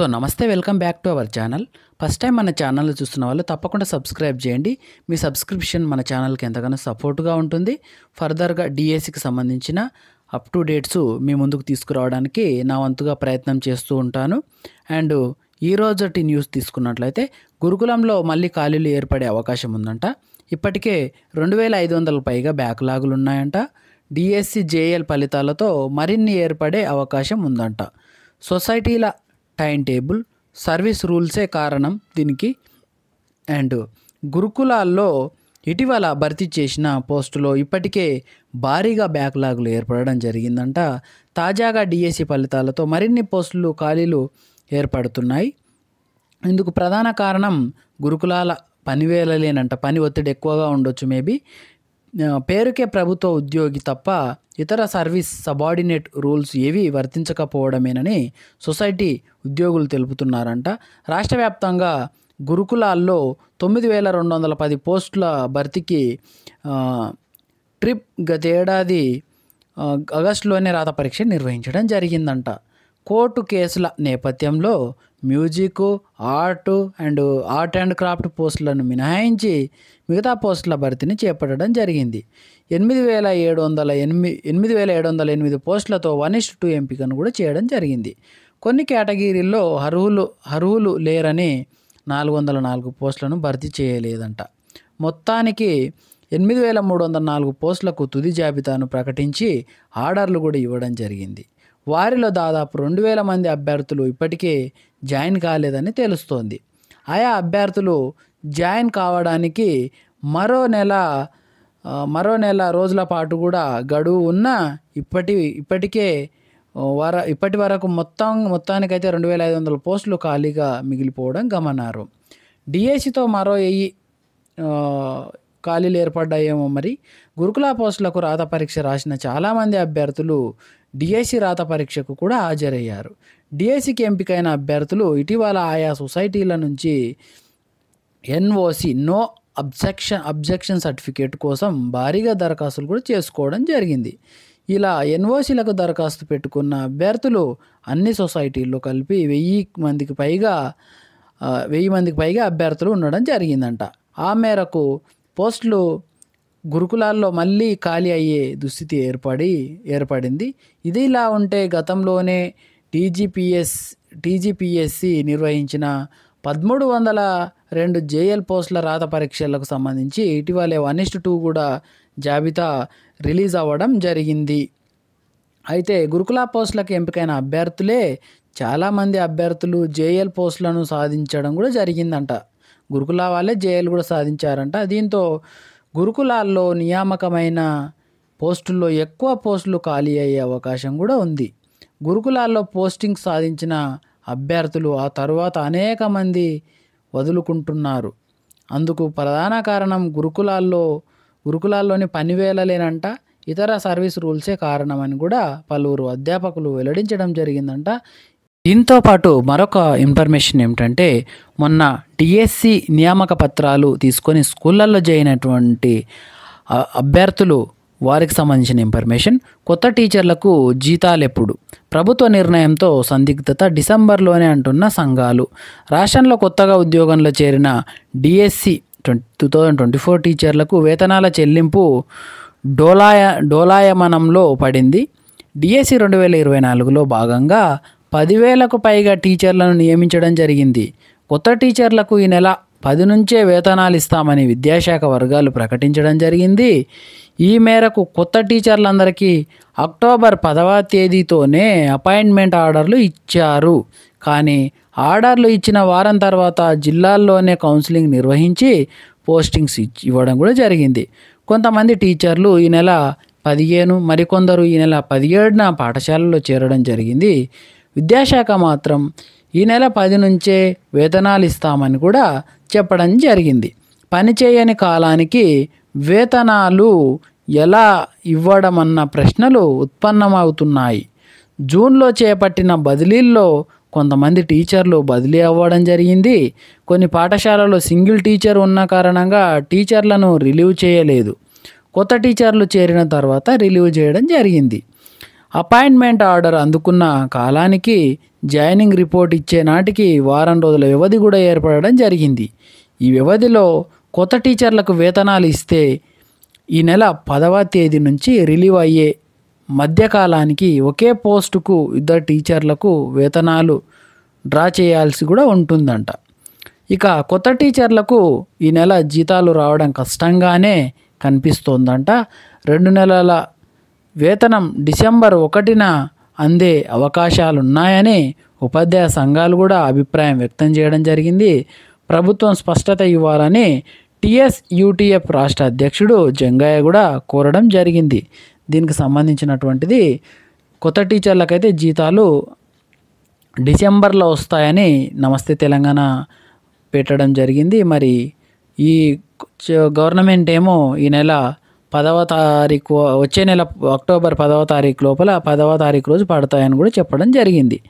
so నమస్తే welcome back to our channel first time మన channel చూస్తున్న వాళ్ళు తప్పకుండా సబ్స్క్రైబ్ చేయండి మీ సబ్స్క్రిప్షన్ మన ఛానల్కి ఎంతగానో సపోర్ట్గా ఉంటుంది ఫర్దర్గా డిఎస్సికి సంబంధించిన అప్ టు డేట్స్ మీ ముందుకు తీసుకురావడానికి నా వంతుగా ప్రయత్నం చేస్తూ ఉంటాను అండ్ ఈ రోజటి న్యూస్ తీసుకున్నట్లయితే గురుకులంలో మళ్ళీ ఖాళీలు ఏర్పడే అవకాశం ఉందంట ఇప్పటికే రెండు వేల ఐదు వందల పైగా బ్యాక్లాగులు ఉన్నాయంట డిఎస్సి జేఎల్ ఫలితాలతో మరిన్ని ఏర్పడే అవకాశం ఉందంట సొసైటీల టైం టేబుల్ సర్వీస్ రూల్సే కారణం దీనికి అండ్ గురుకులాల్లో ఇటీవల భర్తీ చేసిన పోస్టులో ఇప్పటికే భారీగా బ్యాక్లాగులు ఏర్పడడం జరిగిందంట తాజాగా డిఎస్సి ఫలితాలతో మరిన్ని పోస్టులు ఖాళీలు ఏర్పడుతున్నాయి ఇందుకు ప్రధాన కారణం గురుకులాల పని పని ఒత్తిడి ఎక్కువగా ఉండొచ్చు మేబీ పేరుకే ప్రభుత్వ ఉద్యోగి తప్ప ఇతర సర్వీస్ సబార్డినేట్ రూల్స్ ఏవి వర్తించకపోవడమేనని సొసైటీ ఉద్యోగులు తెలుపుతున్నారంట రాష్ట్ర వ్యాప్తంగా గురుకులాల్లో తొమ్మిది వేల రెండు వందల పది పోస్టుల భర్తీకి ట్రిప్ గతేడాది ఆగస్టులోనే రాత పరీక్ష నిర్వహించడం జరిగిందంట కోర్టు కేసుల నేపథ్యంలో music art and art and craft పోస్టులను మినహాయించి మిగతా పోస్టుల భర్తీని చేపట్టడం జరిగింది ఎనిమిది వేల ఏడు వందల ఎనిమిది ఎనిమిది వేల ఏడు వందల ఎనిమిది పోస్టులతో వన్ ఇస్ టూ ఎంపికను కూడా చేయడం జరిగింది కొన్ని కేటగిరీల్లో అర్హులు అర్హులు లేరని నాలుగు వందల నాలుగు పోస్టులను భర్తీ చేయలేదంట మొత్తానికి ఎనిమిది వేల మూడు వందల నాలుగు పోస్టులకు తుది జాబితాను ప్రకటించి ఆర్డర్లు కూడా ఇవ్వడం జరిగింది వారిలో దాదాపు రెండు వేల మంది అభ్యర్థులు ఇప్పటికే జాయిన్ కాలేదని తెలుస్తోంది ఆయా అభ్యర్థులు జాయిన్ కావడానికి మరో నెల మరో నెల రోజుల పాటు కూడా గడువు ఉన్న ఇప్పటి ఇప్పటికే వర ఇప్పటి వరకు మొత్తం మొత్తానికైతే రెండు వేల ఐదు వందల పోస్టులు ఖాళీగా మిగిలిపోవడం గమనారు డిఏసీతో మరో వెయ్యి ఖాళీలు ఏర్పడ్డాయేమో మరి గురుకుల పోస్టులకు రాత పరీక్ష రాసిన చాలామంది అభ్యర్థులు డిఎస్సి రాత పరీక్షకు కూడా హాజరయ్యారు డిఎస్సికి ఎంపికైన అభ్యర్థులు ఇటీవల ఆయా సొసైటీల నుంచి NOC no objection objection certificate కోసం భారీగా దరఖాస్తులు కూడా చేసుకోవడం జరిగింది ఇలా ఎన్ఓసీలకు దరఖాస్తు పెట్టుకున్న అభ్యర్థులు అన్ని సొసైటీల్లో కలిపి వెయ్యి మందికి పైగా వెయ్యి మందికి పైగా అభ్యర్థులు ఉండడం జరిగిందంట ఆ మేరకు పోస్టులు గురుకులాల్లో మళ్ళీ ఖాళీ అయ్యే దుస్థితి ఏర్పడి ఏర్పడింది ఇది ఇలా ఉంటే గతంలోనే టీజీపీఎస్ టీజీపీఎస్సి నిర్వహించిన పదమూడు వందల రెండు జేఎల్ పోస్టుల రాత పరీక్షలకు సంబంధించి ఇటీవలే వన్ ఇస్ట్ టూ కూడా జాబితా రిలీజ్ అవ్వడం జరిగింది అయితే గురుకుల పోస్టులకు ఎంపికైన అభ్యర్థులే చాలామంది అభ్యర్థులు జేఎల్ పోస్టులను సాధించడం కూడా జరిగిందంట గురుకుల వాళ్ళే జేఏలు కూడా సాధించారంట దీంతో గురుకులాల్లో నియామకమైన పోస్టుల్లో ఎక్కువ పోస్టులు ఖాళీ అయ్యే అవకాశం కూడా ఉంది గురుకులాల్లో పోస్టింగ్ సాధించిన అభ్యర్థులు ఆ తర్వాత అనేక మంది వదులుకుంటున్నారు అందుకు ప్రధాన కారణం గురుకులాల్లో గురుకులాల్లోని పనివేలలేనంట ఇతర సర్వీస్ రూల్సే కారణమని కూడా పలువురు అధ్యాపకులు వెల్లడించడం జరిగిందంట దీంతో పాటు మరొక ఇన్ఫర్మేషన్ ఏమిటంటే మొన్న డిఎస్సి నియామక పత్రాలు తీసుకొని స్కూళ్ళల్లో చేయనటువంటి అభ్యర్థులు వారికి సంబంధించిన ఇన్ఫర్మేషన్ కొత్త టీచర్లకు జీతాలు ఎప్పుడు ప్రభుత్వ నిర్ణయంతో సందిగ్ధత డిసెంబర్లోనే అంటున్న సంఘాలు రాష్ట్రంలో కొత్తగా ఉద్యోగంలో చేరిన DSC twenty two thousand twenty four టీచర్లకు వేతనాల చెల్లింపు డోలాయ డోలాయమనంలో పడింది డిఎస్సి రెండు వేల ఇరవై నాలుగులో భాగంగా పదివేలకు పైగా టీచర్లను నియమించడం జరిగింది కొత్త టీచర్లకు ఈ నెల పది నుంచే వేతనాలు ఇస్తామని విద్యాశాఖ వర్గాలు ప్రకటించడం జరిగింది ఈ మేరకు కొత్త టీచర్లందరికీ అక్టోబర్ పదవ తేదీతోనే అపాయింట్మెంట్ ఆర్డర్లు ఇచ్చారు కానీ ఆర్డర్లు ఇచ్చిన వారం తర్వాత జిల్లాల్లోనే కౌన్సిలింగ్ నిర్వహించి పోస్టింగ్స్ ఇవ్వడం కూడా జరిగింది కొంతమంది టీచర్లు ఈ నెల పదిహేను మరికొందరు ఈ నెల పదిహేడున పాఠశాలలో చేరడం జరిగింది విద్యాశాఖ మాత్రం ఈ నెల పది నుంచే వేతనాలు ఇస్తామని కూడా చెప్పడం జరిగింది పనిచేయని కాలానికి వేతనాలు ఎలా ఇవ్వడం అన్న ప్రశ్నలు ఉత్పన్నమవుతున్నాయి జూన్లో చేపట్టిన బదిలీల్లో కొంతమంది టీచర్లు బదిలీ అవ్వడం జరిగింది కొన్ని పాఠశాలలో సింగిల్ టీచర్ ఉన్న కారణంగా టీచర్లను రిలీవ్ చేయలేదు కొత్త టీచర్లు చేరిన తర్వాత రిలీవ్ చేయడం జరిగింది అపాయింట్మెంట్ ఆర్డర్ అందుకున్న కాలానికి జాయినింగ్ రిపోర్ట్ ఇచ్చే నాటికి వారం రోజుల వ్యవధి కూడా ఏర్పడడం జరిగింది ఈ వ్యవధిలో కొత్త టీచర్లకు వేతనాలు ఇస్తే ఈ నెల పదవ తేదీ నుంచి రిలీవ్ అయ్యే మధ్యకాలానికి ఒకే పోస్టుకు ఇద్దరు టీచర్లకు వేతనాలు డ్రా చేయాల్సి కూడా ఉంటుందంట ఇక కొత్త టీచర్లకు ఈ నెల జీతాలు రావడం కష్టంగానే కనిపిస్తోందంట రెండు నెలల వేతనం డిసెంబర్ ఒకటిన అందే అవకాశాలున్నాయని ఉపాధ్యాయ సంఘాలు కూడా అభిప్రాయం వ్యక్తం చేయడం జరిగింది ప్రభుత్వం స్పష్టత ఇవ్వాలని టీఎస్యూటీఎఫ్ రాష్ట్ర అధ్యక్షుడు జంగయ్య కూడా కోరడం జరిగింది దీనికి సంబంధించినటువంటిది కొత్త టీచర్లకైతే జీతాలు డిసెంబర్లో వస్తాయని నమస్తే తెలంగాణ పెట్టడం జరిగింది మరి ఈ గవర్నమెంట్ ఏమో ఈ నెల పదవ తారీఖు వచ్చే నెల అక్టోబర్ పదవ తారీఖు లోపల పదవ తారీఖు రోజు పడతాయని కూడా చెప్పడం జరిగింది